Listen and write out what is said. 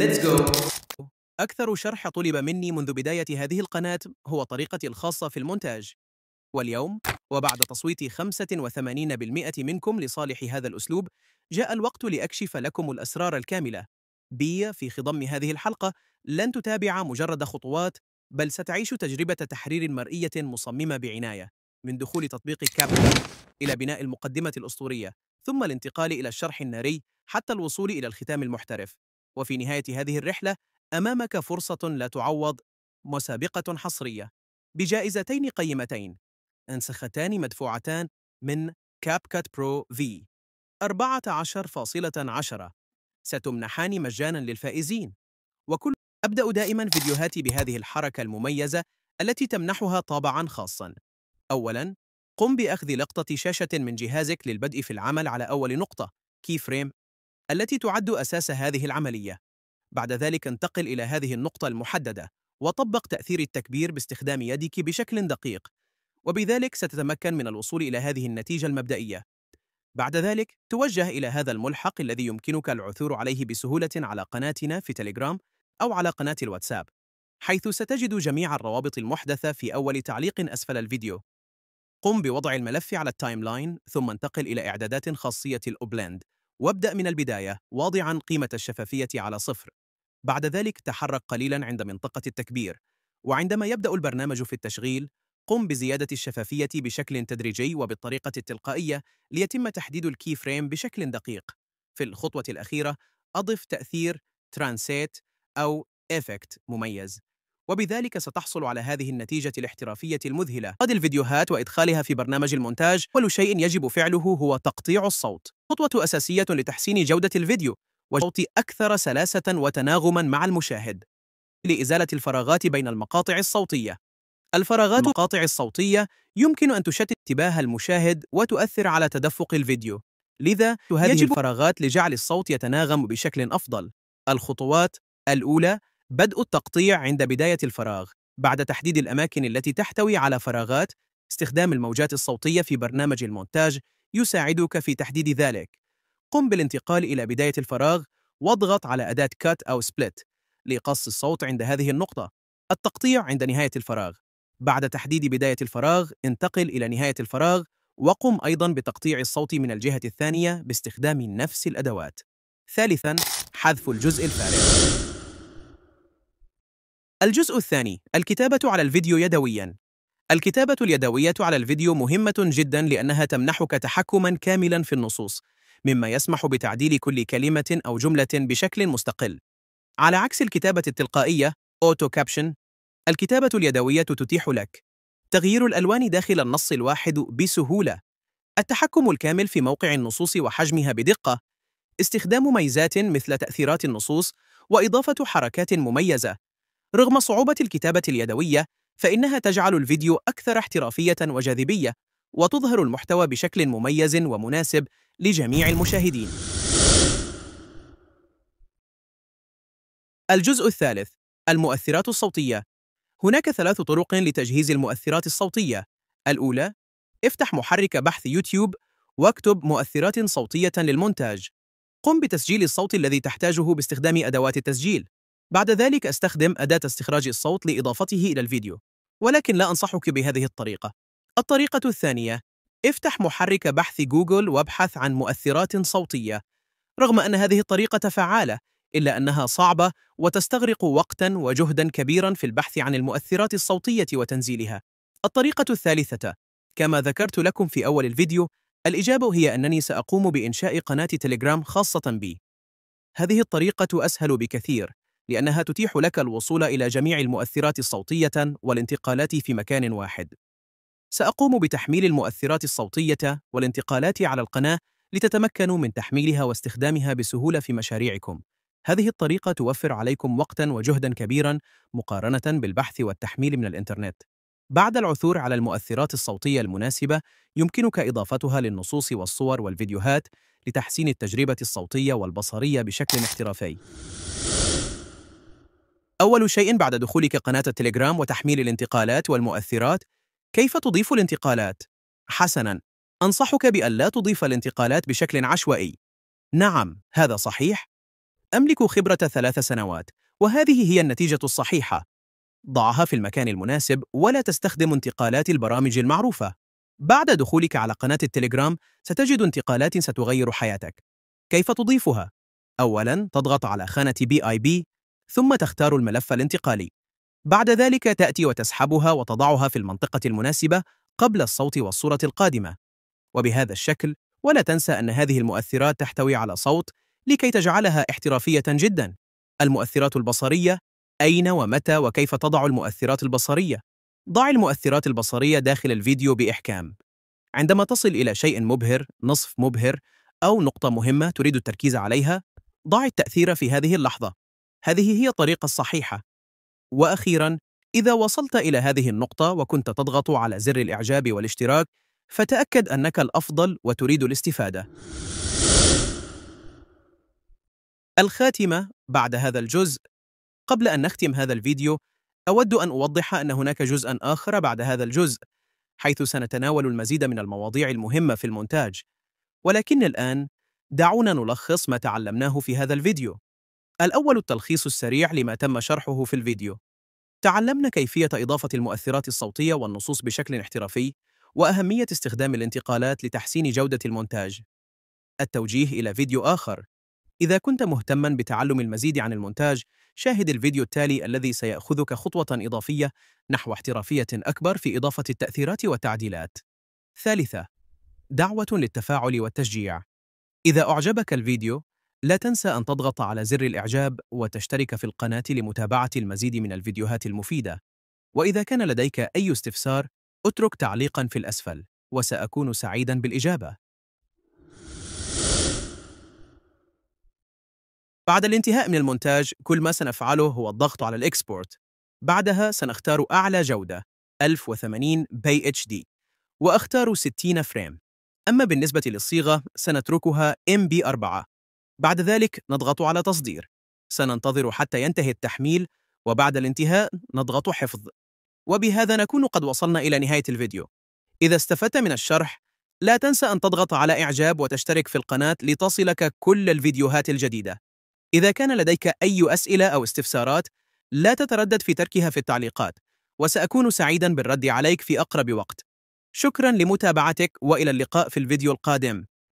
Let's go! أكثر شرح طلب مني منذ بداية هذه القناة هو طريقتي الخاصة في المونتاج واليوم وبعد تصويت 85% منكم لصالح هذا الأسلوب جاء الوقت لأكشف لكم الأسرار الكاملة بي في خضم هذه الحلقة لن تتابع مجرد خطوات بل ستعيش تجربة تحرير مرئية مصممة بعناية من دخول تطبيق كابتا إلى بناء المقدمة الأسطورية ثم الانتقال إلى الشرح الناري حتى الوصول إلى الختام المحترف وفي نهاية هذه الرحلة أمامك فرصة لا تعوض مسابقة حصرية بجائزتين قيمتين انسختان مدفوعتان من كاب كات برو في 14.10 ستمنحان مجانا للفائزين وكل أبدأ دائما فيديوهاتي بهذه الحركة المميزة التي تمنحها طابعا خاصا أولا قم بأخذ لقطة شاشة من جهازك للبدء في العمل على أول نقطة كي فريم التي تعد أساس هذه العملية بعد ذلك انتقل إلى هذه النقطة المحددة وطبق تأثير التكبير باستخدام يدك بشكل دقيق وبذلك ستتمكن من الوصول إلى هذه النتيجة المبدئية بعد ذلك توجه إلى هذا الملحق الذي يمكنك العثور عليه بسهولة على قناتنا في تليجرام أو على قناة الواتساب حيث ستجد جميع الروابط المحدثة في أول تعليق أسفل الفيديو قم بوضع الملف على التايم لاين ثم انتقل إلى إعدادات خاصية الأوبلند وابدأ من البداية واضعا قيمة الشفافية على صفر بعد ذلك تحرك قليلا عند منطقة التكبير وعندما يبدأ البرنامج في التشغيل قم بزيادة الشفافية بشكل تدريجي وبالطريقة التلقائية ليتم تحديد الكي فريم بشكل دقيق في الخطوة الأخيرة أضف تأثير ترانسيت أو إفكت مميز وبذلك ستحصل على هذه النتيجة الاحترافية المذهلة قد الفيديوهات وإدخالها في برنامج المونتاج كل شيء يجب فعله هو تقطيع الصوت خطوة أساسية لتحسين جودة الفيديو وصوت أكثر سلاسة وتناغما مع المشاهد لإزالة الفراغات بين المقاطع الصوتية الفراغات المقاطع الصوتية يمكن أن تشتت انتباه المشاهد وتؤثر على تدفق الفيديو لذا هذه الفراغات لجعل الصوت يتناغم بشكل أفضل الخطوات الأولى بدء التقطيع عند بداية الفراغ بعد تحديد الأماكن التي تحتوي على فراغات استخدام الموجات الصوتية في برنامج المونتاج يساعدك في تحديد ذلك قم بالانتقال إلى بداية الفراغ واضغط على أداة كات أو سبلت لقص الصوت عند هذه النقطة التقطيع عند نهاية الفراغ بعد تحديد بداية الفراغ انتقل إلى نهاية الفراغ وقم أيضا بتقطيع الصوت من الجهة الثانية باستخدام نفس الأدوات ثالثا حذف الجزء الفارغ الجزء الثاني الكتابة على الفيديو يدوياً الكتابة اليدوية على الفيديو مهمة جدا لأنها تمنحك تحكما كاملا في النصوص مما يسمح بتعديل كل كلمة أو جملة بشكل مستقل على عكس الكتابة التلقائية أوتو كابشن الكتابة اليدوية تتيح لك تغيير الألوان داخل النص الواحد بسهولة التحكم الكامل في موقع النصوص وحجمها بدقة استخدام ميزات مثل تأثيرات النصوص وإضافة حركات مميزة رغم صعوبة الكتابة اليدوية فإنها تجعل الفيديو أكثر احترافية وجاذبية وتظهر المحتوى بشكل مميز ومناسب لجميع المشاهدين الجزء الثالث المؤثرات الصوتية هناك ثلاث طرق لتجهيز المؤثرات الصوتية الأولى افتح محرك بحث يوتيوب واكتب مؤثرات صوتية للمونتاج قم بتسجيل الصوت الذي تحتاجه باستخدام أدوات التسجيل بعد ذلك استخدم أداة استخراج الصوت لإضافته إلى الفيديو ولكن لا أنصحك بهذه الطريقة الطريقة الثانية افتح محرك بحث جوجل وابحث عن مؤثرات صوتية رغم أن هذه الطريقة فعالة إلا أنها صعبة وتستغرق وقتاً وجهداً كبيراً في البحث عن المؤثرات الصوتية وتنزيلها الطريقة الثالثة كما ذكرت لكم في أول الفيديو الإجابة هي أنني سأقوم بإنشاء قناة تليجرام خاصة بي هذه الطريقة أسهل بكثير لأنها تتيح لك الوصول إلى جميع المؤثرات الصوتية والانتقالات في مكان واحد. سأقوم بتحميل المؤثرات الصوتية والانتقالات على القناة لتتمكنوا من تحميلها واستخدامها بسهولة في مشاريعكم. هذه الطريقة توفر عليكم وقتاً وجهداً كبيراً مقارنة بالبحث والتحميل من الإنترنت. بعد العثور على المؤثرات الصوتية المناسبة، يمكنك إضافتها للنصوص والصور والفيديوهات لتحسين التجربة الصوتية والبصرية بشكل احترافي. أول شيء بعد دخولك قناة التليجرام وتحميل الانتقالات والمؤثرات كيف تضيف الانتقالات؟ حسناً أنصحك بأن لا تضيف الانتقالات بشكل عشوائي نعم هذا صحيح أملك خبرة ثلاث سنوات وهذه هي النتيجة الصحيحة ضعها في المكان المناسب ولا تستخدم انتقالات البرامج المعروفة بعد دخولك على قناة التليجرام ستجد انتقالات ستغير حياتك كيف تضيفها؟ أولاً تضغط على خانة بي آي بي ثم تختار الملف الانتقالي بعد ذلك تأتي وتسحبها وتضعها في المنطقة المناسبة قبل الصوت والصورة القادمة وبهذا الشكل ولا تنسى أن هذه المؤثرات تحتوي على صوت لكي تجعلها احترافية جدا المؤثرات البصرية أين ومتى وكيف تضع المؤثرات البصرية ضع المؤثرات البصرية داخل الفيديو بإحكام عندما تصل إلى شيء مبهر نصف مبهر أو نقطة مهمة تريد التركيز عليها ضع التأثير في هذه اللحظة هذه هي الطريقة الصحيحة وأخيراً إذا وصلت إلى هذه النقطة وكنت تضغط على زر الإعجاب والاشتراك فتأكد أنك الأفضل وتريد الاستفادة الخاتمة بعد هذا الجزء قبل أن نختم هذا الفيديو أود أن أوضح أن هناك جزءا آخر بعد هذا الجزء حيث سنتناول المزيد من المواضيع المهمة في المونتاج ولكن الآن دعونا نلخص ما تعلمناه في هذا الفيديو الأول التلخيص السريع لما تم شرحه في الفيديو تعلمنا كيفية إضافة المؤثرات الصوتية والنصوص بشكل احترافي وأهمية استخدام الانتقالات لتحسين جودة المونتاج التوجيه إلى فيديو آخر إذا كنت مهتما بتعلم المزيد عن المونتاج شاهد الفيديو التالي الذي سيأخذك خطوة إضافية نحو احترافية أكبر في إضافة التأثيرات والتعديلات ثالثة دعوة للتفاعل والتشجيع إذا أعجبك الفيديو لا تنسى أن تضغط على زر الإعجاب وتشترك في القناة لمتابعة المزيد من الفيديوهات المفيدة وإذا كان لديك أي استفسار اترك تعليقا في الأسفل وسأكون سعيدا بالإجابة بعد الانتهاء من المونتاج كل ما سنفعله هو الضغط على الإكسبورت بعدها سنختار أعلى جودة 1080 بي اتش دي وأختار 60 فريم أما بالنسبة للصيغة سنتركها MB4 بعد ذلك نضغط على تصدير سننتظر حتى ينتهي التحميل وبعد الانتهاء نضغط حفظ وبهذا نكون قد وصلنا إلى نهاية الفيديو إذا استفدت من الشرح لا تنسى أن تضغط على إعجاب وتشترك في القناة لتصلك كل الفيديوهات الجديدة إذا كان لديك أي أسئلة أو استفسارات لا تتردد في تركها في التعليقات وسأكون سعيدا بالرد عليك في أقرب وقت شكرا لمتابعتك وإلى اللقاء في الفيديو القادم